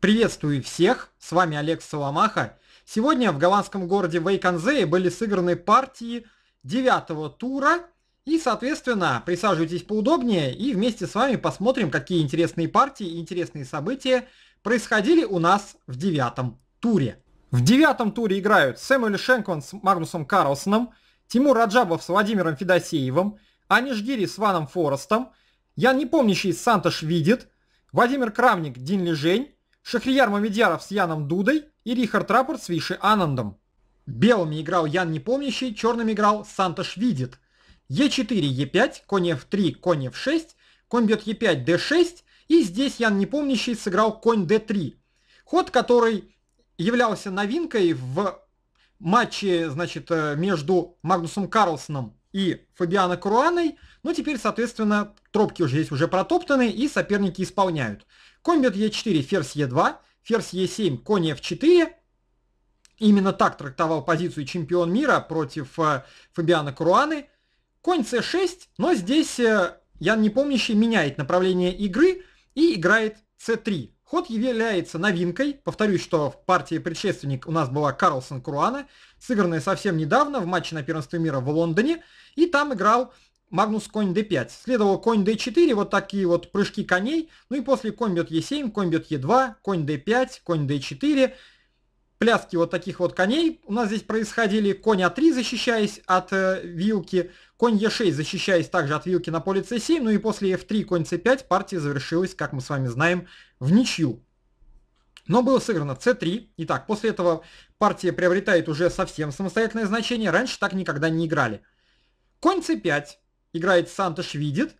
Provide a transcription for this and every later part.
Приветствую всех, с вами Олег Соломаха. Сегодня в голландском городе Вейконзее были сыграны партии девятого тура. И, соответственно, присаживайтесь поудобнее и вместе с вами посмотрим, какие интересные партии и интересные события происходили у нас в девятом туре. В девятом туре играют Сэмюэль Шенкман с Магнусом Карлсоном, Тимур Раджабов с Владимиром Федосеевым, Аниш Гири с Ваном Форестом, Ян Непомнящий с Сантош Видит, Владимир Крамник Дин Лежень, Шахрияр Мамедьяров с Яном Дудой и Рихард Рапорт с Виши Анандом. Белыми играл Ян Непомнящий, черными играл Санташ Видит. Е4, Е5, конь F3, конь F6, конь бьет Е5, Д6, и здесь Ян Непомнящий сыграл конь Д3. Ход, который являлся новинкой в матче значит, э, между Магнусом Карлсоном и Фабиано Круаной, но ну, теперь, соответственно, тропки уже здесь уже протоптаны и соперники исполняют. Конь бьет Е4, ферзь Е2, ферзь Е7, конь F4. Именно так трактовал позицию чемпион мира против э, Фабиана Круаны. Конь c6, но здесь э, Ян Непомнящий меняет направление игры и играет c3. Ход является новинкой. Повторюсь, что в партии предшественник у нас была Карлсон Круана, сыгранная совсем недавно в матче на первенстве мира в Лондоне. И там играл Магнус конь d5. Следовало конь d4, вот такие вот прыжки коней. Ну и после конь бьет e7, конь бьет e2, конь d5, конь d4. Пляски вот таких вот коней у нас здесь происходили. Конь а3, защищаясь от э, вилки. Конь e6, защищаясь также от вилки на поле c7. Ну и после f3, конь c5 партия завершилась, как мы с вами знаем, в ничью. Но было сыграно c3. Итак, после этого партия приобретает уже совсем самостоятельное значение. Раньше так никогда не играли. Конь c5 играет Сантош видит,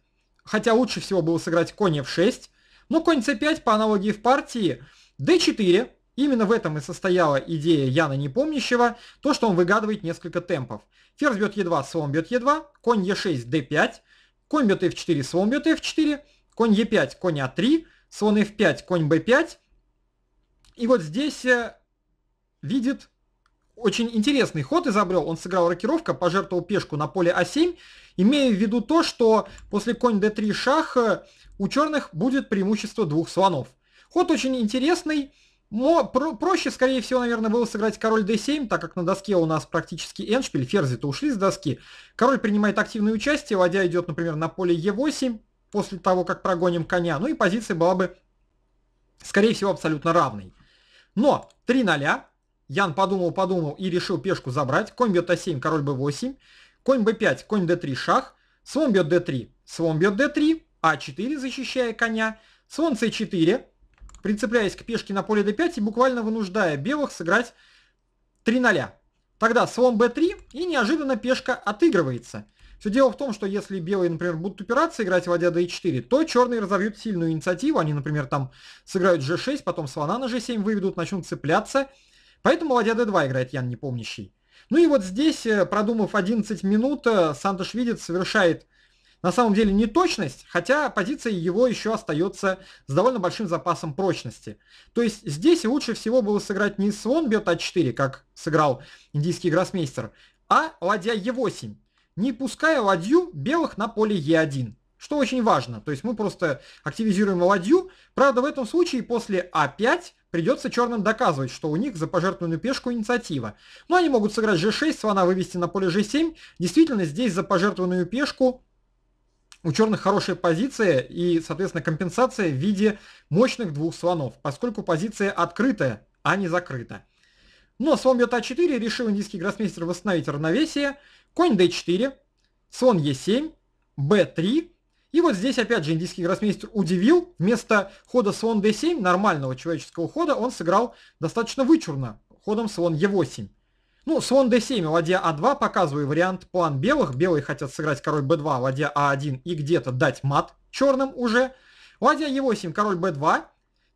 хотя лучше всего было сыграть конь f6, но конь c5 по аналогии в партии d4, Именно в этом и состояла идея Яна Непомнящего, то, что он выгадывает несколько темпов. Ферзь бьет e 2 слон бьет e 2 конь e 6 d 5 конь бьет F4, слон бьет F4, конь e 5 конь a а 3 слон F5, конь b 5 И вот здесь э, видит очень интересный ход изобрел. Он сыграл рокировка, пожертвовал пешку на поле А7, имея в виду то, что после конь d3 шах э, у черных будет преимущество двух слонов. Ход очень интересный. Мо, про, проще, скорее всего, наверное, было сыграть король d7, так как на доске у нас практически эншпиль, ферзы-то ушли с доски. Король принимает активное участие, ладья идет, например, на поле e8, после того, как прогоним коня. Ну и позиция была бы, скорее всего, абсолютно равной. Но 3 0 Ян подумал-подумал и решил пешку забрать. Конь бьет а7, король b8. Конь b5, конь д 3 шах. Слон бьет д 3 слон бьет д 3 А4, защищая коня. Слон c4, прицепляясь к пешке на поле d5 и буквально вынуждая белых сыграть 3 0. Тогда слон b3 и неожиданно пешка отыгрывается. Все дело в том, что если белые, например, будут упираться, играть водя d4, то черные разовьют сильную инициативу. Они, например, там сыграют g6, потом слона на g7 выведут, начнут цепляться. Поэтому ладья d2 играет Ян Непомнящий. Ну и вот здесь, э, продумав 11 минут, э, Сантош видит, совершает на самом деле неточность, хотя позиция его еще остается с довольно большим запасом прочности. То есть здесь лучше всего было сыграть не слон бьет а4, как сыграл индийский гроссмейстер, а ладья е8, не пуская ладью белых на поле е1. Что очень важно, то есть мы просто активизируем ладью, правда в этом случае после а5 Придется черным доказывать, что у них за пожертвованную пешку инициатива. Но ну, они могут сыграть g6, слона вывести на поле g7. Действительно, здесь за пожертвованную пешку у черных хорошая позиция и, соответственно, компенсация в виде мощных двух слонов, поскольку позиция открытая, а не закрыта. Но слон бьет а4, решил индийский гроссмейстер восстановить равновесие. Конь d4, слон e7, b3, и вот здесь опять же индийский гроссмейстер удивил. Вместо хода слон d7, нормального человеческого хода, он сыграл достаточно вычурно, ходом слон e8. Ну, слон d7, ладья a а 2 показываю вариант план белых. Белые хотят сыграть король b2, ладья a а 1 и где-то дать мат черным уже. Ладья e8, король b2.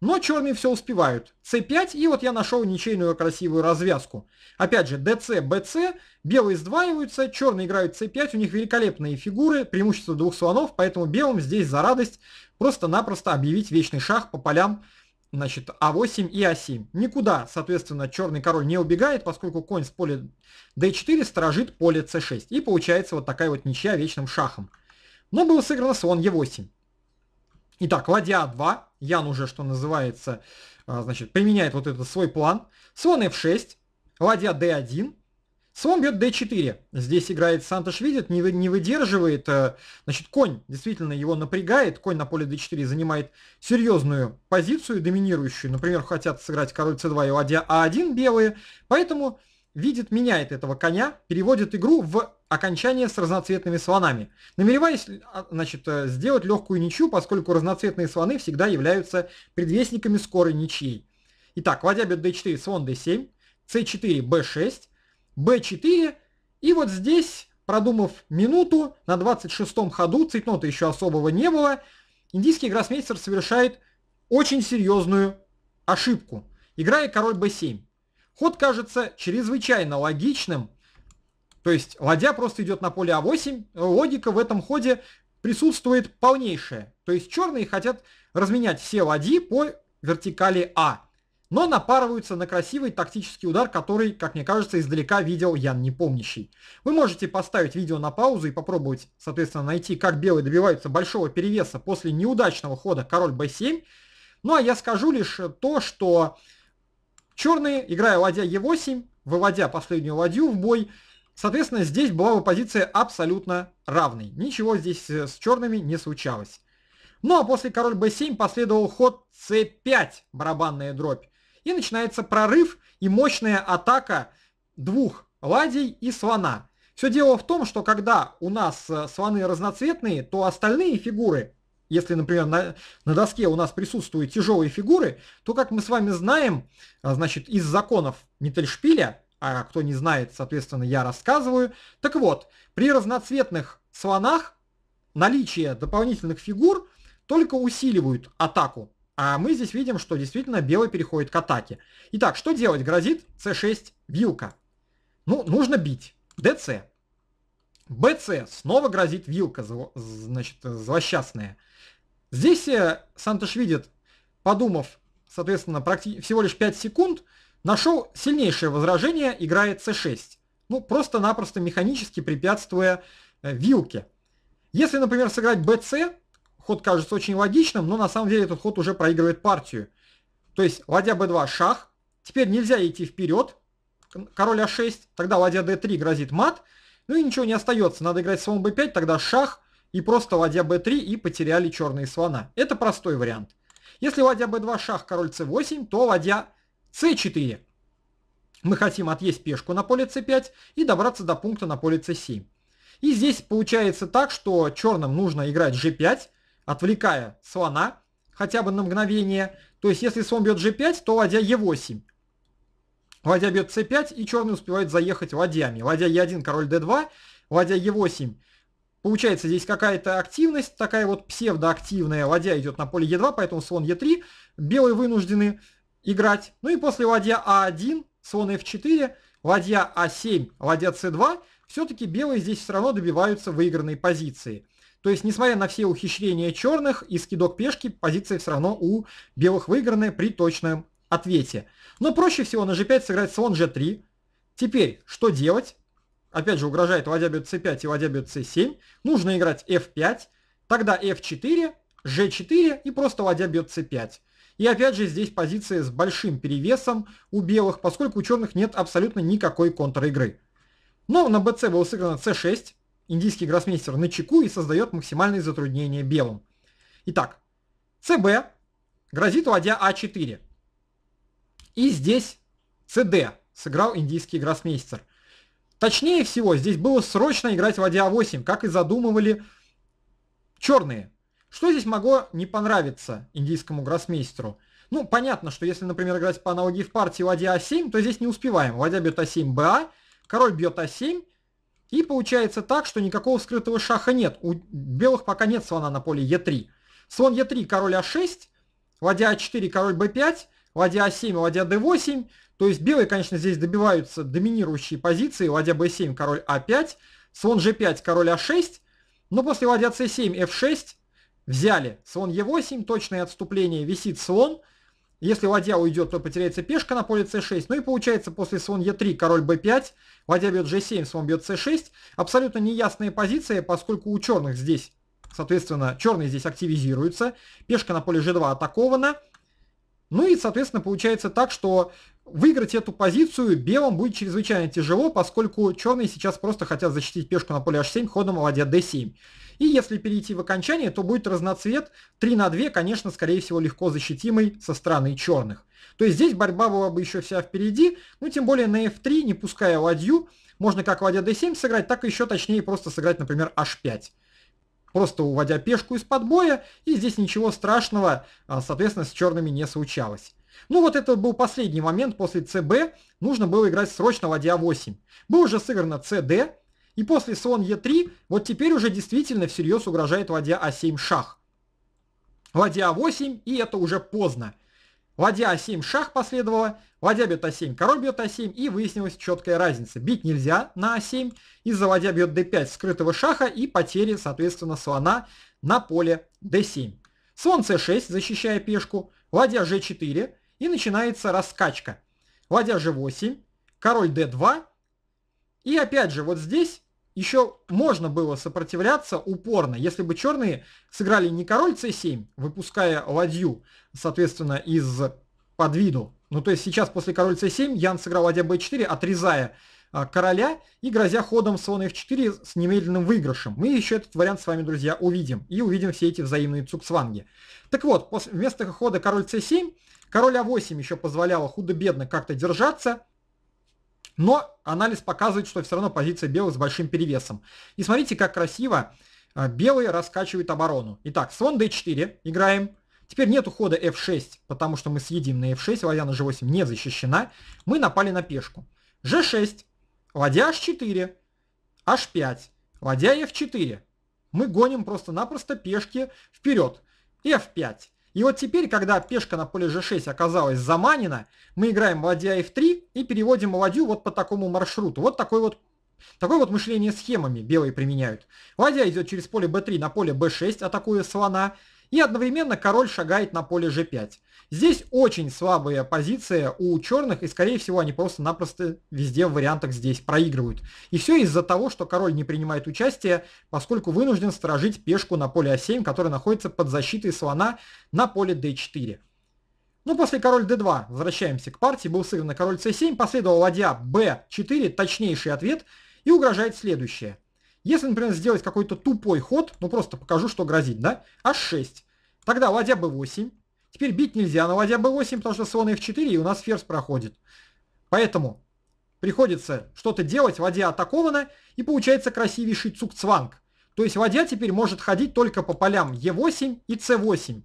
Но черные все успевают. c5, и вот я нашел ничейную красивую развязку. Опять же, dc, bc, белые сдваиваются, черные играют c5, у них великолепные фигуры, преимущество двух слонов, поэтому белым здесь за радость просто-напросто объявить вечный шах по полям значит, А8 и А7. Никуда, соответственно, черный король не убегает, поскольку конь с поля d4 сторожит поле c6. И получается вот такая вот ничья вечным шахом. Но было сыграно слон e8. итак Ладья А2, Ян уже, что называется, а, значит, применяет вот этот свой план. Слон f6, ладья d1, слон бьет d4. Здесь играет Сантош, видит, не, не выдерживает. Э, значит, конь действительно его напрягает. Конь на поле d4 занимает серьезную позицию, доминирующую. Например, хотят сыграть король c2 и ладья a1 а белые. Поэтому видит, меняет этого коня, переводит игру в окончание с разноцветными слонами. Намереваясь а, значит, э, сделать легкую ничью, поскольку разноцветные слоны всегда являются предвестниками скорой ничьей. Итак, ладья бьет d4, слон d7, c4, b6, b4. И вот здесь, продумав минуту, на 26-м ходу, цейтнота еще особого не было, индийский гроссмейстер совершает очень серьезную ошибку, играя король b7. Ход кажется чрезвычайно логичным – то есть ладья просто идет на поле А8, логика в этом ходе присутствует полнейшая. То есть черные хотят разменять все ладьи по вертикали А, но напарываются на красивый тактический удар, который, как мне кажется, издалека видел Ян Непомнящий. Вы можете поставить видео на паузу и попробовать, соответственно, найти, как белые добиваются большого перевеса после неудачного хода король b7. Ну а я скажу лишь то, что черные, играя ладья e8, выводя последнюю ладью в бой, Соответственно, здесь была бы позиция абсолютно равной. Ничего здесь э, с черными не случалось. Ну а после король b7 последовал ход c5, барабанная дробь. И начинается прорыв и мощная атака двух ладей и слона. Все дело в том, что когда у нас э, слоны разноцветные, то остальные фигуры, если, например, на, на доске у нас присутствуют тяжелые фигуры, то, как мы с вами знаем, а, значит, из законов Нительшпиля, а кто не знает, соответственно, я рассказываю. Так вот, при разноцветных слонах наличие дополнительных фигур только усиливают атаку. А мы здесь видим, что действительно белый переходит к атаке. Итак, что делать? Грозит c6 вилка. Ну, нужно бить. dc. bc. Снова грозит вилка, зло, значит, злосчастная. Здесь э, Сантыш видит, подумав, соответственно, всего лишь 5 секунд, Нашел сильнейшее возражение, играет c6. Ну, просто-напросто механически препятствуя э, вилке. Если, например, сыграть bc, ход кажется очень логичным, но на самом деле этот ход уже проигрывает партию. То есть ладья b2 шах, теперь нельзя идти вперед, король a а 6 тогда ладья d3 грозит мат, ну и ничего не остается, надо играть слон b5, тогда шах, и просто ладья b3 и потеряли черные слона. Это простой вариант. Если ладья b2 шах, король c8, то ладья c4. Мы хотим отъесть пешку на поле c5 и добраться до пункта на поле c7. И здесь получается так, что черным нужно играть g5, отвлекая слона хотя бы на мгновение. То есть если слон бьет g5, то ладья e8. Ладья бьет c5, и черный успевает заехать ладьями. Ладья e1, король d2, ладья e8. Получается здесь какая-то активность, такая вот псевдоактивная. Ладья идет на поле e2, поэтому слон e3. Белые вынуждены играть. Ну и после ладья А1, слон F4, ладья А7, ладья С2, все-таки белые здесь все равно добиваются выигранной позиции. То есть, несмотря на все ухищрения черных и скидок пешки, позиция все равно у белых выигранная при точном ответе. Но проще всего на g5 сыграть слон g3. Теперь, что делать? Опять же, угрожает ладья бьет c5 и ладья бьет c7. Нужно играть f5, тогда f4, g4 и просто ладья бьет c5. И опять же здесь позиция с большим перевесом у белых, поскольку у черных нет абсолютно никакой контр-игры. Но на БЦ было сыграно c6, индийский гроссмейстер на чеку и создает максимальные затруднения белым. Итак, cb грозит ладья а4. И здесь cd сыграл индийский гроссмейстер. Точнее всего, здесь было срочно играть ладья а8, как и задумывали черные. Что здесь могло не понравиться индийскому гроссмейстеру? Ну, понятно, что если, например, играть по аналогии в партии ладья А7, то здесь не успеваем. Ладья бьет А7, БА, король бьет А7, и получается так, что никакого скрытого шаха нет. У белых пока нет слона на поле Е3. Слон Е3, король А6, ладья А4, король Б5, ладья А7, ладья Д8. То есть белые, конечно, здесь добиваются доминирующие позиции. Ладья Б7, король А5, слон G5, король А6. Но после ладья С7, F6, Взяли слон Е8, точное отступление, висит слон. Если ладья уйдет, то потеряется пешка на поле c6. Ну и получается после слон е 3 король б 5 ладья бьет g7, слон бьет c6. Абсолютно неясная позиция, поскольку у черных здесь, соответственно, черные здесь активизируются. Пешка на поле g2 атакована. Ну и, соответственно, получается так, что выиграть эту позицию белым будет чрезвычайно тяжело, поскольку черные сейчас просто хотят защитить пешку на поле h7 ходом ладья d7. И если перейти в окончание, то будет разноцвет 3 на 2, конечно, скорее всего, легко защитимый со стороны черных. То есть здесь борьба была бы еще вся впереди, ну тем более на f3, не пуская ладью, можно как ладья d7 сыграть, так и еще точнее просто сыграть, например, h5 просто уводя пешку из-под боя, и здесь ничего страшного, а, соответственно, с черными не случалось. Ну вот это был последний момент после ЦБ, нужно было играть срочно ладья 8. Было уже сыграно ЦД, и после слон Е3, вот теперь уже действительно всерьез угрожает ладья А7 шах. Ладья А8, и это уже поздно. Ладья А7, шах последовало, ладья бьет А7, король бьет А7, и выяснилась четкая разница. Бить нельзя на А7, из-за ладья бьет d5 скрытого шаха и потери, соответственно, слона на поле d7. Слон c6, защищая пешку, ладья g4, и начинается раскачка. Ладья g8, король d2, и опять же вот здесь еще можно было сопротивляться упорно, если бы черные сыграли не король c7, выпуская ладью, соответственно, из подвиду. Ну, то есть сейчас после король c7 Ян сыграл ладья b4, отрезая а, короля и грозя ходом слон f4 с немедленным выигрышем. Мы еще этот вариант с вами, друзья, увидим. И увидим все эти взаимные цуксванги. Так вот, после, вместо хода король c7, король a8 а еще позволяло худо-бедно как-то держаться – но анализ показывает, что все равно позиция белых с большим перевесом. И смотрите, как красиво а, белые раскачивают оборону. Итак, слон d4 играем. Теперь нет ухода f6, потому что мы съедим на f6, ладья на g8 не защищена. Мы напали на пешку. g6, ладья h4, h5, ладья f4. Мы гоним просто-напросто пешки вперед. f5. И вот теперь, когда пешка на поле g6 оказалась заманена, мы играем ладья f3 и переводим ладью вот по такому маршруту. Вот такой вот Такое вот мышление схемами белые применяют. Ладья идет через поле b3 на поле b6, атакуя слона. И одновременно король шагает на поле g5. Здесь очень слабая позиция у черных, и скорее всего они просто-напросто везде в вариантах здесь проигрывают. И все из-за того, что король не принимает участие, поскольку вынужден сторожить пешку на поле a а 7 которая находится под защитой слона на поле d4. Ну, после король d2 возвращаемся к партии, был сыгран на король c7, последовал ладья b4, точнейший ответ, и угрожает следующее – если, например, сделать какой-то тупой ход, ну просто покажу, что грозит, да, h6, тогда ладья b8. Теперь бить нельзя на ладья b8, потому что слон f4, и у нас ферзь проходит. Поэтому приходится что-то делать, ладья атакована, и получается красивейший цукцванг. То есть ладья теперь может ходить только по полям e8 и c8.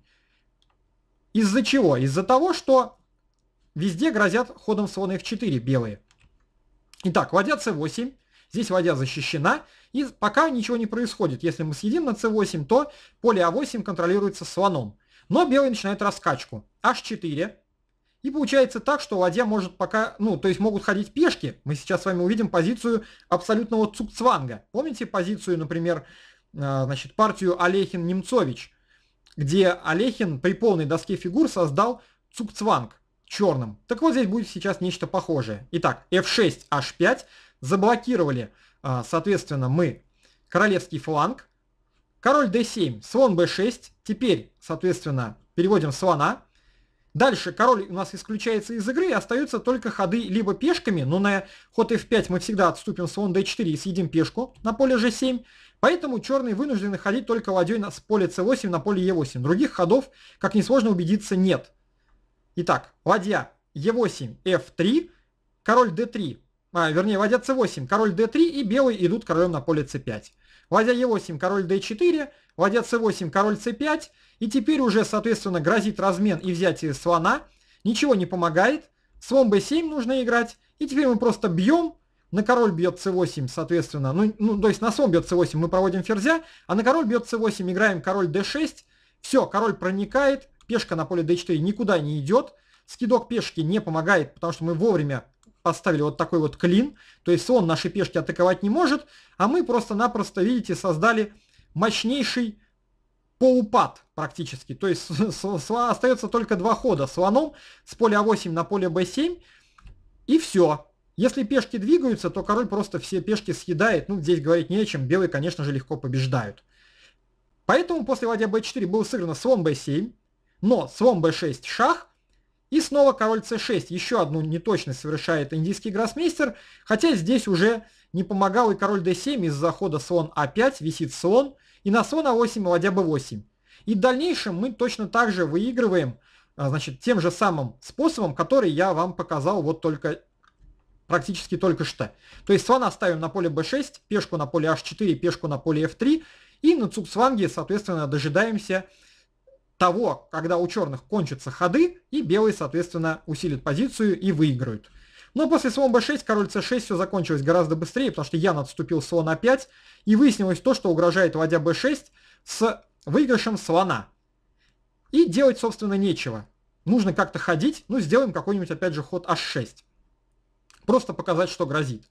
Из-за чего? Из-за того, что везде грозят ходом слона f4 белые. Итак, ладья c8. Здесь ладья защищена. И пока ничего не происходит. Если мы съедим на c8, то поле а8 контролируется слоном. Но белый начинает раскачку. h4. И получается так, что ладья может пока... Ну, то есть могут ходить пешки. Мы сейчас с вами увидим позицию абсолютного цукцванга. Помните позицию, например, э, значит, партию Олехин-Немцович, где Олехин при полной доске фигур создал цукцванг черным. Так вот здесь будет сейчас нечто похожее. Итак, f6, h5 заблокировали а, соответственно, мы королевский фланг, король d7, слон b6, теперь, соответственно, переводим слона, Дальше король у нас исключается из игры, и остаются только ходы либо пешками, но на ход f5 мы всегда отступим слон d4 и съедим пешку на поле g7, поэтому черные вынуждены ходить только ладьей с поля c8 на поле e8. Других ходов, как несложно убедиться, нет. Итак, ладья e8, f3, король d3, а, вернее, ладья c8, король d3 и белые идут королем на поле c5. Ладья e8, король d4, ладья c8, король c5, и теперь уже, соответственно, грозит размен и взятие слона, ничего не помогает, слон b7 нужно играть, и теперь мы просто бьем, на король бьет c8, соответственно, ну, ну то есть на слон бьет c8 мы проводим ферзя, а на король бьет c8 играем король d6, все, король проникает, пешка на поле d4 никуда не идет, скидок пешки не помогает, потому что мы вовремя поставили вот такой вот клин, то есть он наши пешки атаковать не может, а мы просто-напросто, видите, создали мощнейший полупад практически, то есть остается только два хода слоном с поля А8 на поле Б7, и все. Если пешки двигаются, то король просто все пешки съедает, ну здесь говорить не о чем, белые, конечно же, легко побеждают. Поэтому после ладья b4 был сыграно слон b7, но слон b6 шах, и снова король c6. Еще одну неточность совершает индийский гроссмейстер. Хотя здесь уже не помогал и король d7 из-за хода слон a5. А висит слон. И на слон a8 ладья b8. И в дальнейшем мы точно так же выигрываем а, значит, тем же самым способом, который я вам показал вот только практически только что. То есть слона ставим на поле b6, пешку на поле h4, пешку на поле f3. И на цупсванге, соответственно, дожидаемся того, когда у черных кончатся ходы, и белые, соответственно, усилит позицию и выиграют. Но после слон b6, король c6 все закончилось гораздо быстрее, потому что Ян отступил слон a5, а и выяснилось то, что угрожает ладья b6 с выигрышем слона. И делать, собственно, нечего. Нужно как-то ходить, ну, сделаем какой-нибудь, опять же, ход h6. Просто показать, что грозит.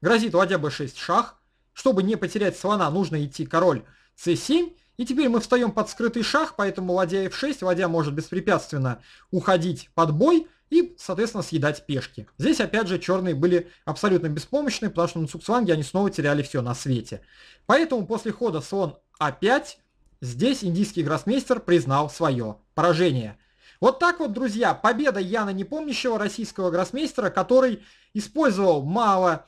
Грозит ладья b6 шах. Чтобы не потерять слона, нужно идти король c7, и теперь мы встаем под скрытый шах, поэтому ладья f6, ладья может беспрепятственно уходить под бой и, соответственно, съедать пешки. Здесь, опять же, черные были абсолютно беспомощны, потому что на Цуксванге они снова теряли все на свете. Поэтому после хода слон a а 5 здесь индийский гроссмейстер признал свое поражение. Вот так вот, друзья, победа Яна Непомнящего, российского гроссмейстера, который использовал мало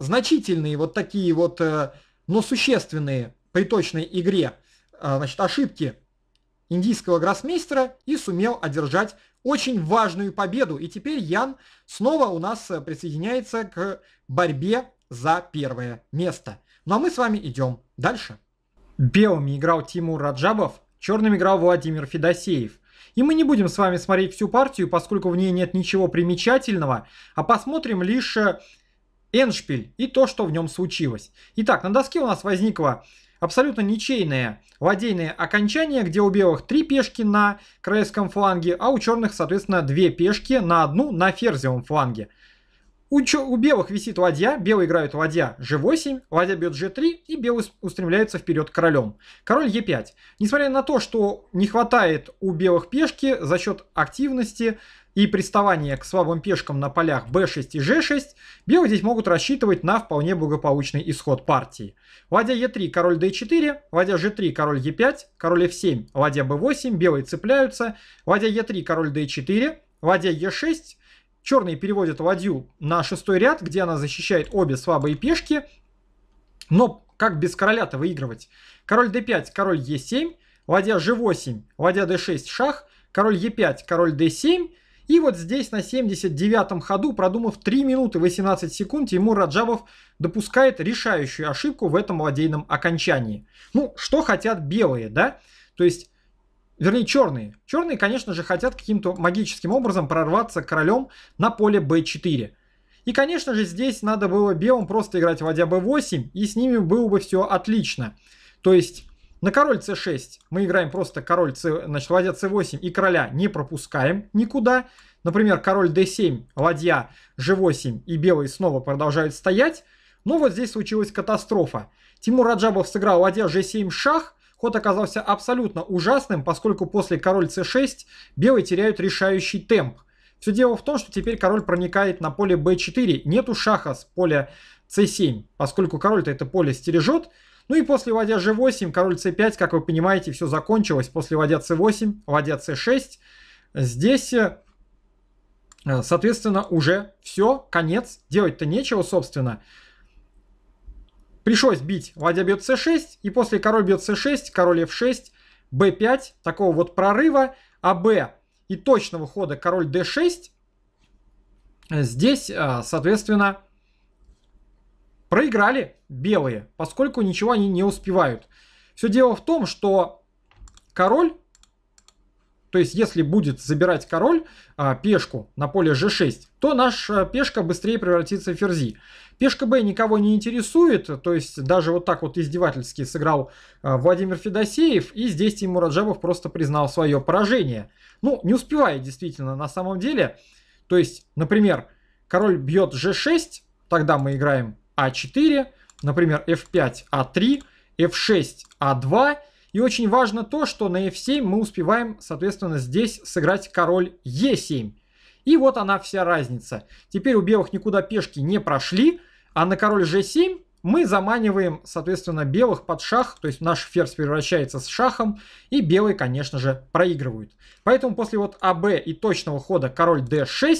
значительные вот такие вот, э, но существенные при точной игре э, значит, ошибки индийского гроссмейстера и сумел одержать очень важную победу. И теперь Ян снова у нас э, присоединяется к борьбе за первое место. Ну а мы с вами идем дальше. Белыми играл Тимур Раджабов, черным играл Владимир Федосеев. И мы не будем с вами смотреть всю партию, поскольку в ней нет ничего примечательного, а посмотрим лишь э, Эншпиль и то, что в нем случилось. Итак, на доске у нас возникла абсолютно ничейное ладейное окончание, где у белых три пешки на королевском фланге, а у черных, соответственно, две пешки на одну на ферзевом фланге. У, чё, у белых висит ладья, белые играют ладья g8, ладья бьет g3, и белые устремляются вперед королем. Король e5. Несмотря на то, что не хватает у белых пешки за счет активности, и приставание к слабым пешкам на полях b6 и g6, белые здесь могут рассчитывать на вполне благополучный исход партии. Ладья e3, король d4, ладья g3, король e5, король f7, ладья b8, белые цепляются, ладья e3, король d4, ладья e6, черные переводят ладью на шестой ряд, где она защищает обе слабые пешки, но как без короля-то выигрывать? Король d5, король e7, ладья g8, ладья d6, шах, король e5, король d7, и вот здесь на 79-м ходу, продумав 3 минуты 18 секунд, ему Раджабов допускает решающую ошибку в этом ладейном окончании. Ну, что хотят белые, да? То есть, вернее, черные. Черные, конечно же, хотят каким-то магическим образом прорваться королем на поле b4. И, конечно же, здесь надо было белым просто играть ладья b8, и с ними было бы все отлично. То есть на король c6 мы играем просто король, c, значит, ладья c8 и короля не пропускаем никуда. Например, король d7, ладья g8 и белые снова продолжают стоять. Но вот здесь случилась катастрофа. Тимур Раджабов сыграл ладья g7 шах. Ход оказался абсолютно ужасным, поскольку после король c6 белые теряют решающий темп. Все дело в том, что теперь король проникает на поле b4. Нету шаха с поля c7, поскольку король-то это поле стережет. Ну и после ладья g8, король c5, как вы понимаете, все закончилось. После ладья c8, ладья c6. Здесь, э, соответственно, уже все, конец. Делать-то нечего, собственно. Пришлось бить ладья бьет c6, и после король бьет c6, король f6, b5, такого вот прорыва, а b и точного хода король d6. Здесь, э, соответственно, Проиграли белые, поскольку ничего они не успевают. Все дело в том, что король, то есть если будет забирать король а, пешку на поле g6, то наша пешка быстрее превратится в ферзи. Пешка b никого не интересует, то есть даже вот так вот издевательски сыграл а, Владимир Федосеев, и здесь Тимур Аджабов просто признал свое поражение. Ну, не успевает действительно на самом деле. То есть, например, король бьет g6, тогда мы играем а4, например, F5, А3, F6, А2. И очень важно то, что на F7 мы успеваем, соответственно, здесь сыграть король Е7. И вот она вся разница. Теперь у белых никуда пешки не прошли, а на король G7 мы заманиваем, соответственно, белых под шах, то есть наш ферзь превращается с шахом, и белые, конечно же, проигрывают. Поэтому после вот АБ и точного хода король D6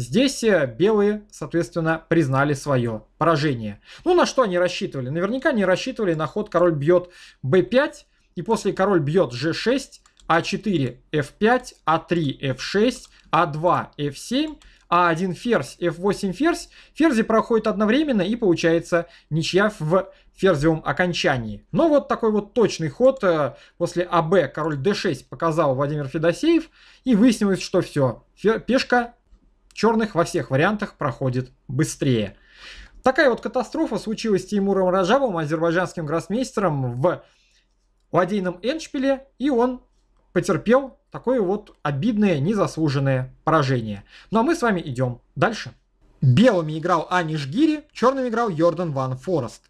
Здесь э, белые, соответственно, признали свое поражение. Ну, на что они рассчитывали? Наверняка не рассчитывали на ход король бьет b5, и после король бьет g6, а4 f5, а3 f6, а2 f7, а1 ферзь, f8 ферзь. Ферзи проходят одновременно и получается ничья в ферзевом окончании. Но вот такой вот точный ход э, после АБ король d6 показал Владимир Федосеев. И выяснилось, что все, пешка черных во всех вариантах проходит быстрее. Такая вот катастрофа случилась с Тимуром Ражавом, азербайджанским гроссмейстером, в ладейном Эншпиле, и он потерпел такое вот обидное, незаслуженное поражение. Ну а мы с вами идем дальше. Белыми играл Аниш Гири, черным играл Йордан Ван Форест.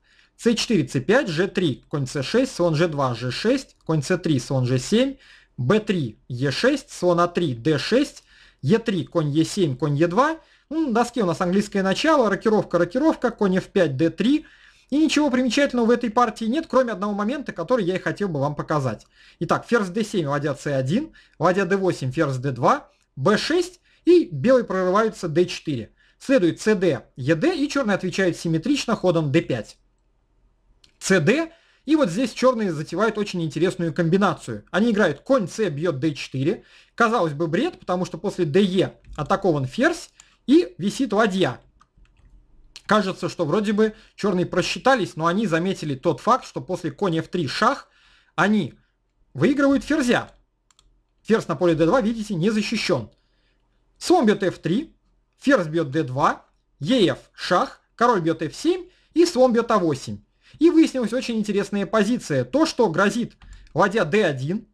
c4, c5, g3, конь c6, слон g2, g6, конь c3, слон g7, b3, e6, слон a3, а d6, Е3, конь Е7, конь Е2. Ну, на доске у нас английское начало, рокировка, рокировка, конь F5, D3. И ничего примечательного в этой партии нет, кроме одного момента, который я и хотел бы вам показать. Итак, ферзь d7, ладья c1, ладья d8, ферзь d2, b6 и белый прорывается d4. Следует cd, ed и черный отвечает симметрично ходом d5. cd и вот здесь черные затевают очень интересную комбинацию. Они играют конь c бьет d4. Казалось бы, бред, потому что после DE атакован ферзь и висит ладья. Кажется, что вроде бы черные просчитались, но они заметили тот факт, что после конь f3 шах они выигрывают ферзя. Ферзь на поле d2, видите, не защищен. Слон бьет f3, ферзь бьет d2, еф шах, король бьет f7 и слон бьет a 8 и выяснилась очень интересная позиция. То, что грозит ладья d1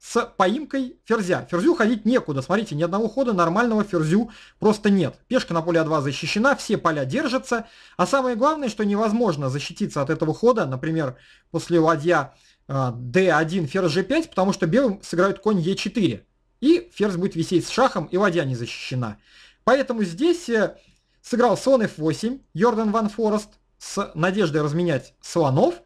с поимкой ферзя. Ферзю ходить некуда. Смотрите, ни одного хода нормального ферзю просто нет. Пешка на поле А2 защищена, все поля держатся. А самое главное, что невозможно защититься от этого хода, например, после ладья d1, а, ферзь g5, потому что белым сыграют конь e4. И ферзь будет висеть с шахом, и ладья не защищена. Поэтому здесь э, сыграл слон f8, Йордан Ван Форест, с надеждой разменять слонов,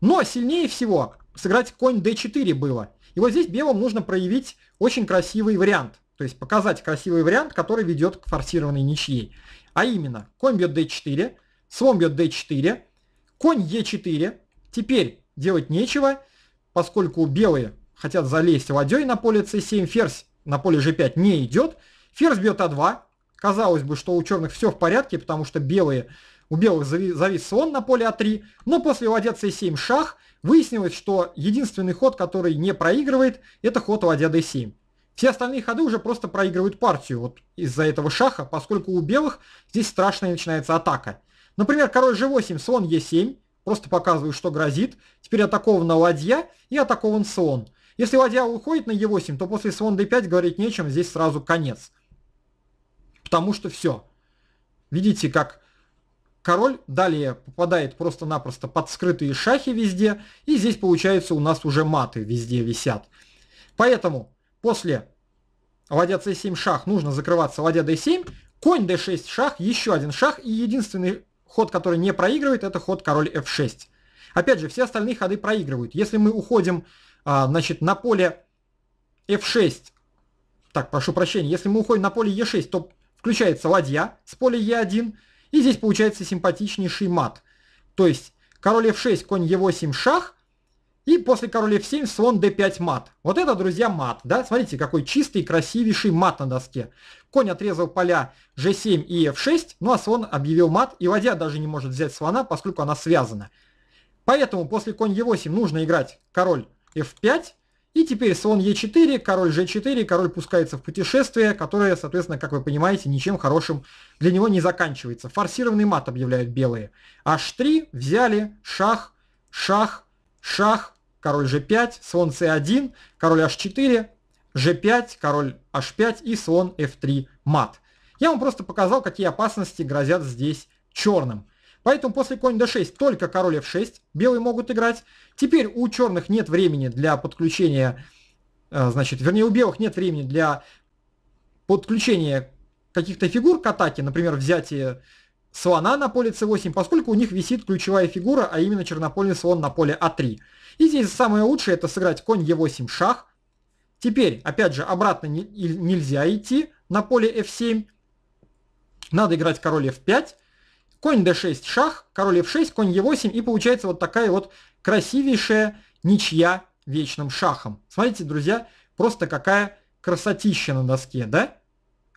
но сильнее всего сыграть конь d4 было. И вот здесь белым нужно проявить очень красивый вариант. То есть показать красивый вариант, который ведет к форсированной ничьей. А именно, конь бьет d4, слон бьет d4, конь e4. Теперь делать нечего, поскольку белые хотят залезть ладьей на поле c7, ферзь на поле g5 не идет. Ферзь бьет a 2 Казалось бы, что у черных все в порядке, потому что белые у белых завис слон на поле А3, но после ладья c 7 шах выяснилось, что единственный ход, который не проигрывает, это ход ладья d7. Все остальные ходы уже просто проигрывают партию вот из-за этого шаха, поскольку у белых здесь страшная начинается атака. Например, король g8, слон e7, просто показываю, что грозит. Теперь атакована ладья и атакован слон. Если ладья уходит на e8, то после слон d5 говорить нечем, здесь сразу конец. Потому что все. Видите, как король далее попадает просто-напросто под скрытые шахи везде, и здесь получается у нас уже маты везде висят. Поэтому после ладья c7 шах нужно закрываться ладья d7, конь d6 шах, еще один шах, и единственный ход, который не проигрывает, это ход король f6. Опять же, все остальные ходы проигрывают. Если мы уходим а, значит, на поле f6, так, прошу прощения, если мы уходим на поле e6, то включается ладья с поля e1, и здесь получается симпатичнейший мат. То есть король f6, конь e8, шах, и после король f7 слон d5 мат. Вот это, друзья, мат. Да? Смотрите, какой чистый, красивейший мат на доске. Конь отрезал поля g7 и f6, ну а слон объявил мат, и ладья даже не может взять слона, поскольку она связана. Поэтому после конь e8 нужно играть король f5, и теперь слон Е4, король g 4 король пускается в путешествие, которое, соответственно, как вы понимаете, ничем хорошим для него не заканчивается. Форсированный мат объявляют белые. H3 взяли, шах, шах, шах, король G5, слон C1, король H4, G5, король H5 и слон F3 мат. Я вам просто показал, какие опасности грозят здесь черным. Поэтому после конь d6 только король f6 белые могут играть. Теперь у черных нет времени для подключения, э, значит, вернее у белых нет времени для подключения каких-то фигур к атаке, например, взятие э, слона на поле c8, поскольку у них висит ключевая фигура, а именно чернопольный слон на поле a а 3 И здесь самое лучшее это сыграть конь e8 шах. Теперь, опять же, обратно не, нельзя идти на поле f7. Надо играть король f5 конь d6 шах, король f6, конь e8, и получается вот такая вот красивейшая ничья вечным шахом. Смотрите, друзья, просто какая красотища на доске, да?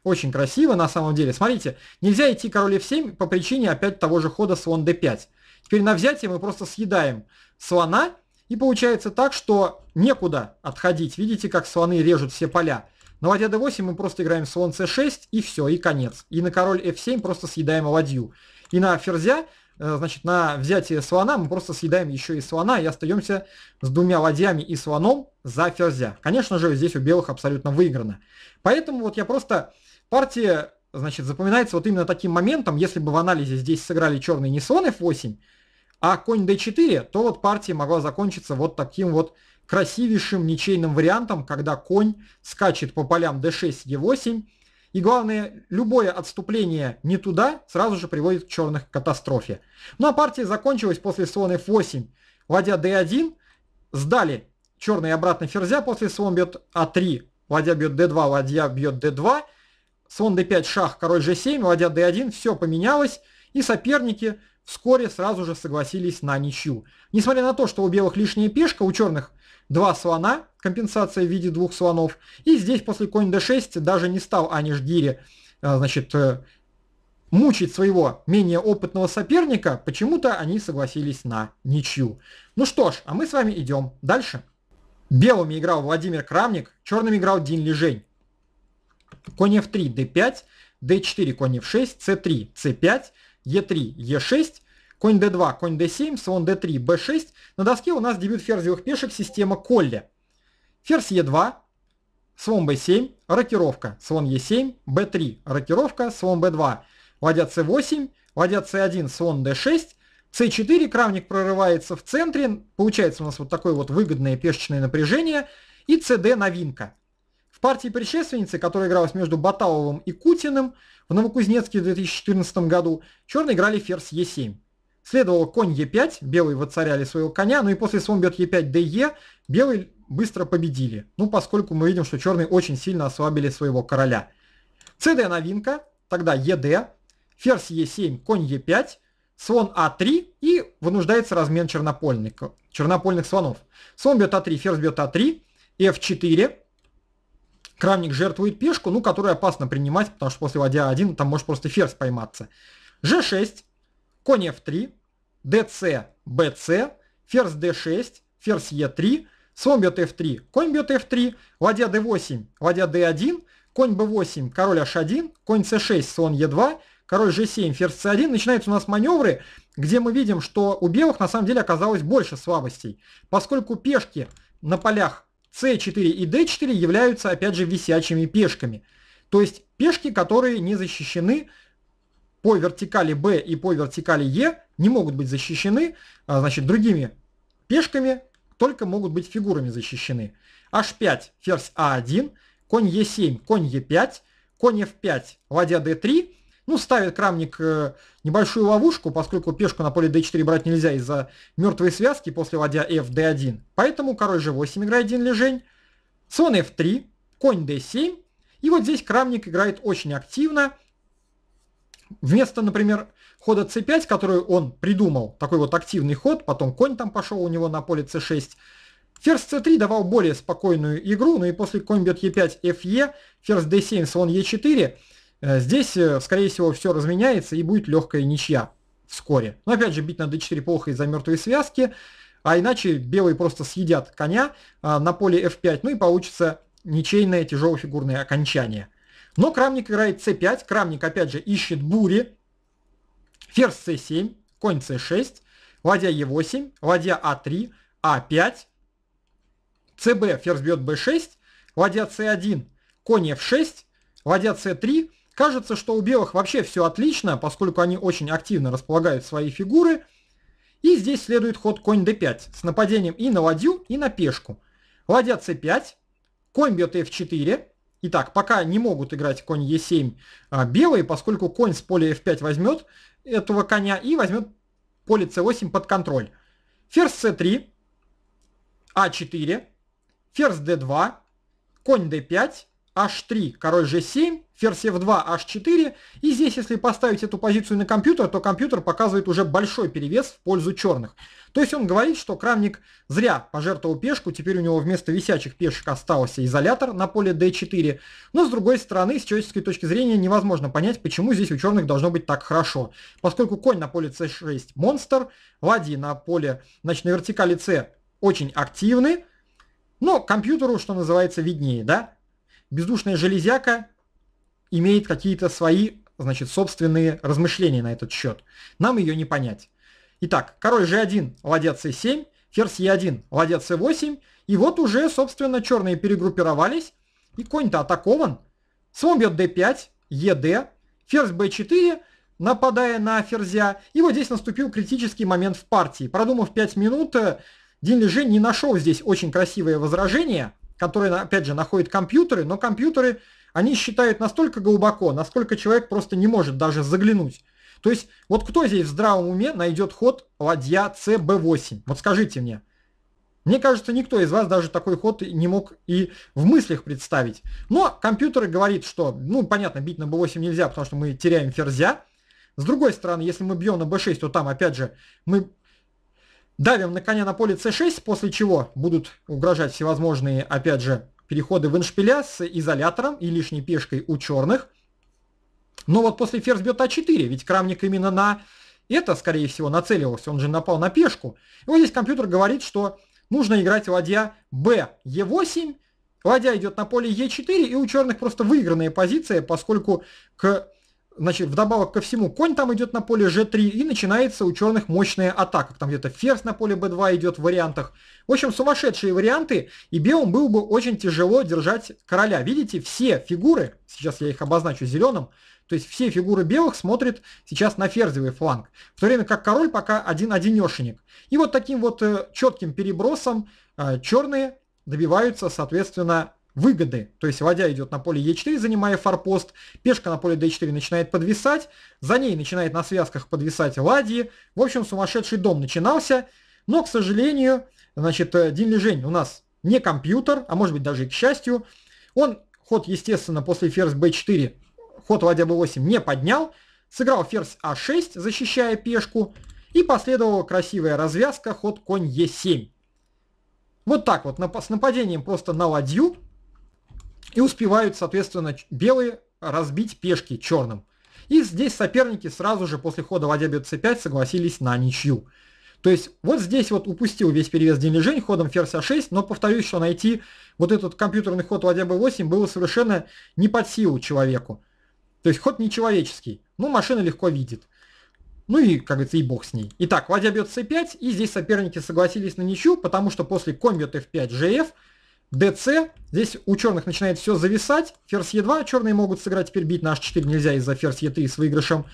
Очень красиво на самом деле. Смотрите, нельзя идти король f7 по причине опять того же хода слон d5. Теперь на взятие мы просто съедаем слона, и получается так, что некуда отходить. Видите, как слоны режут все поля. На ладья d8 мы просто играем слон c6, и все, и конец. И на король f7 просто съедаем ладью и на ферзя, э, значит, на взятие слона мы просто съедаем еще и слона и остаемся с двумя ладьями и слоном за ферзя. Конечно же, здесь у белых абсолютно выиграно. Поэтому вот я просто... Партия, значит, запоминается вот именно таким моментом, если бы в анализе здесь сыграли черные не слон f8, а конь d4, то вот партия могла закончиться вот таким вот красивейшим ничейным вариантом, когда конь скачет по полям d6, e8, и главное, любое отступление не туда сразу же приводит к черных катастрофе. Ну а партия закончилась после слон f8. Ладья d1, сдали черные обратно ферзя, после слон бьет a 3 ладья бьет d2, ладья бьет d2, слон d5, шах, король g7, ладья d1, все поменялось, и соперники вскоре сразу же согласились на ничью. Несмотря на то, что у белых лишняя пешка, у черных – два слона, компенсация в виде двух слонов. И здесь после конь d6 даже не стал Аниш Гири, э, значит, э, мучить своего менее опытного соперника, почему-то они согласились на ничью. Ну что ж, а мы с вами идем дальше. Белыми играл Владимир Крамник, черными играл Дин Лежень. Конь f3, d5, d4, конь f6, c3, c5, e3, e6, Конь d2, конь d7, слон d3, b6. На доске у нас дебют ферзевых пешек система Колли. Ферзь e2, слон b7, рокировка, слон e7, b3, рокировка, слон b2. Ладья c8, ладья c1, слон d6, c4, кравник прорывается в центре, получается у нас вот такое вот выгодное пешечное напряжение, и cd новинка. В партии предшественницы, которая игралась между Баталовым и Кутиным в Новокузнецке в 2014 году, черные играли ферзь e7. Следовало конь Е5, белые воцаряли своего коня, ну и после слон бьет Е5, ДЕ, белые быстро победили. Ну, поскольку мы видим, что черные очень сильно ослабили своего короля. ЦД новинка, тогда ЕД, ферзь Е7, конь Е5, слон А3 и вынуждается размен чернопольных, чернопольных слонов. Слон бьет А3, ферзь бьет А3, F4, Крамник жертвует пешку, ну, которую опасно принимать, потому что после ладья 1 там может просто ферзь пойматься. G6, конь f3, dc, bc, ферзь d6, ферзь e3, слон бьет f3, конь бьет f3, ладья d8, ладья d1, конь b8, король h1, конь c6, слон e2, король g7, ферзь c1. Начинаются у нас маневры, где мы видим, что у белых на самом деле оказалось больше слабостей, поскольку пешки на полях c4 и d4 являются опять же висячими пешками. То есть пешки, которые не защищены по вертикали B и по вертикали E не могут быть защищены а, значит, другими пешками, только могут быть фигурами защищены. H5, ферзь А1, конь Е7, конь Е5, конь F5, ладья D3. Ну, ставит крамник э, небольшую ловушку, поскольку пешку на поле d4 брать нельзя из-за мертвой связки после ладья f, d1. Поэтому король g8 играет один лежень, слон f3, конь d7. И вот здесь крамник играет очень активно. Вместо, например, хода c5, который он придумал, такой вот активный ход, потом конь там пошел у него на поле c6, ферзь c3 давал более спокойную игру, ну и после конь бьет e5, fe, ферзь d7, слон e4, э, здесь, э, скорее всего, все разменяется и будет легкая ничья вскоре. Но опять же, бить на d4 плохо из-за мертвой связки, а иначе белые просто съедят коня а, на поле f5, ну и получится ничейное тяжелофигурное окончание. Но Крамник играет c5, Крамник опять же ищет бури, ферзь c7, конь c6, ладья e8, ладья a 3 a 5 cb, ферзь бьет b6, ладья c1, конь f6, ладья c3. Кажется, что у белых вообще все отлично, поскольку они очень активно располагают свои фигуры. И здесь следует ход конь d5 с нападением и на ладью, и на пешку. Ладья c5, конь бьет f4, Итак, пока не могут играть конь Е7 а, белые, поскольку конь с поля F5 возьмет этого коня и возьмет поле c8 под контроль. Ферзь c3, а4, ферзь d2, конь d5, h3, король g7, ферзь f2, h4. И здесь, если поставить эту позицию на компьютер, то компьютер показывает уже большой перевес в пользу черных. То есть он говорит, что крамник зря пожертвовал пешку, теперь у него вместо висячих пешек остался изолятор на поле d4. Но с другой стороны, с человеческой точки зрения невозможно понять, почему здесь у черных должно быть так хорошо. Поскольку конь на поле c6 монстр, ладьи на поле, значит, на вертикали c очень активны, но компьютеру, что называется, виднее, да? бездушная железяка имеет какие-то свои, значит, собственные размышления на этот счет. Нам ее не понять. Итак, король g1, ладья c7, ферзь e1, ладья c8, и вот уже, собственно, черные перегруппировались, и конь-то атакован. Слон бьет d5, ед, ферзь b4, нападая на ферзя. И вот здесь наступил критический момент в партии. Продумав 5 минут, э, Дин Лежи не нашел здесь очень красивое возражение – которые, опять же, находят компьютеры, но компьютеры, они считают настолько глубоко, насколько человек просто не может даже заглянуть. То есть, вот кто здесь в здравом уме найдет ход ладья CB8? Вот скажите мне. Мне кажется, никто из вас даже такой ход не мог и в мыслях представить. Но компьютер говорит, что, ну, понятно, бить на b8 нельзя, потому что мы теряем ферзя. С другой стороны, если мы бьем на b6, то там, опять же, мы Давим на коня на поле c6, после чего будут угрожать всевозможные, опять же, переходы в иншпиля с изолятором и лишней пешкой у черных. Но вот после ферзь бьет а4, ведь крамник именно на это, скорее всего, нацеливался, он же напал на пешку. И вот здесь компьютер говорит, что нужно играть ладья b, e8, ладья идет на поле e4, и у черных просто выигранная позиция, поскольку к Значит, вдобавок ко всему, конь там идет на поле g3, и начинается у черных мощная атака. Там где-то ферзь на поле b2 идет в вариантах. В общем, сумасшедшие варианты, и белым было бы очень тяжело держать короля. Видите, все фигуры, сейчас я их обозначу зеленым, то есть все фигуры белых смотрят сейчас на ферзевый фланг, в то время как король пока один-одинешенек. И вот таким вот э, четким перебросом э, черные добиваются, соответственно, выгоды. То есть ладья идет на поле Е4, занимая форпост, пешка на поле d4 начинает подвисать, за ней начинает на связках подвисать ладьи. В общем, сумасшедший дом начинался, но, к сожалению, значит, э, Дин Лежень у нас не компьютер, а может быть даже и к счастью. Он ход, естественно, после ферзь b4, ход ладья b8 не поднял, сыграл ферзь а6, защищая пешку, и последовала красивая развязка, ход конь е7. Вот так вот, с нападением просто на ладью, и успевают, соответственно, белые разбить пешки черным. И здесь соперники сразу же после хода ладья бьет c5 согласились на ничью. То есть вот здесь вот упустил весь перевес Дин ходом ферзь а6, но повторюсь, что найти вот этот компьютерный ход ладья b8 было совершенно не под силу человеку. То есть ход нечеловеческий. Ну, машина легко видит. Ну и, как говорится, и бог с ней. Итак, ладья бьет c5, и здесь соперники согласились на ничью, потому что после комбит f5 gf dc, здесь у черных начинает все зависать, ферзь е 2 черные могут сыграть теперь бить на h4 нельзя из-за ферзь е 3 с выигрышем,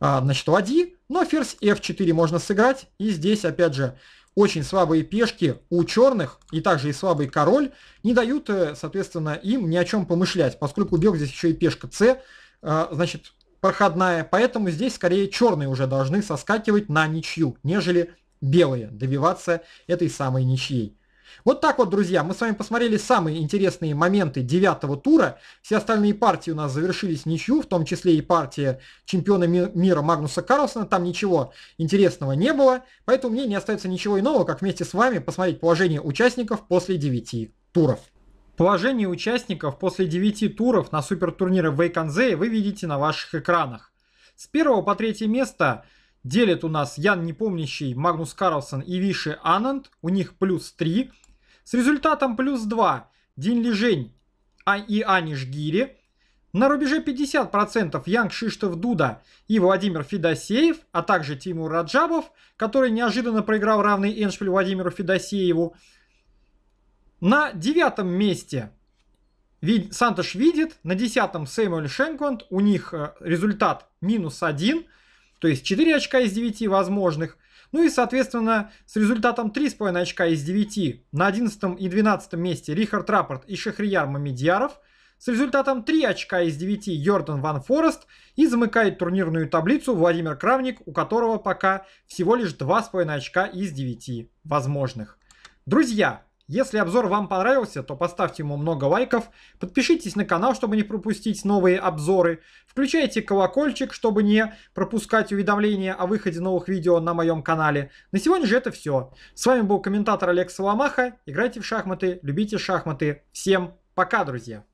а, значит, ладьи, но ферзь f4 можно сыграть, и здесь, опять же, очень слабые пешки у черных, и также и слабый король, не дают, э, соответственно, им ни о чем помышлять, поскольку бег здесь еще и пешка c, а, значит, проходная, поэтому здесь скорее черные уже должны соскакивать на ничью, нежели белые добиваться этой самой ничьей. Вот так вот, друзья, мы с вами посмотрели самые интересные моменты девятого тура. Все остальные партии у нас завершились ничью, в том числе и партия чемпиона ми мира Магнуса Карлсона. Там ничего интересного не было, поэтому мне не остается ничего иного, как вместе с вами посмотреть положение участников после девяти туров. Положение участников после девяти туров на супертурнире в Вейконзее вы видите на ваших экранах. С первого по третье место делит у нас Ян Непомнящий, Магнус Карлсон и Виши Ананд. У них плюс три с результатом плюс 2 Дин Лижень а и Аниш Гири. На рубеже 50% Янг Шиштов Дуда и Владимир Федосеев, а также Тимур Раджабов, который неожиданно проиграл равный эншпиль Владимиру Федосееву. На девятом месте Сантош видит, на десятом Сэмюэль Шенкланд, у них э, результат минус один то есть 4 очка из 9 возможных. Ну и, соответственно, с результатом 3,5 очка из 9 на 11 и 12 месте Рихард Раппорт и Шахрияр Мамедьяров. С результатом 3 очка из 9 Йордан Ван Форест. И замыкает турнирную таблицу Владимир Кравник, у которого пока всего лишь 2,5 очка из 9 возможных. Друзья, если обзор вам понравился, то поставьте ему много лайков, подпишитесь на канал, чтобы не пропустить новые обзоры, включайте колокольчик, чтобы не пропускать уведомления о выходе новых видео на моем канале. На сегодня же это все. С вами был комментатор Олег Соломаха. Играйте в шахматы, любите шахматы. Всем пока, друзья!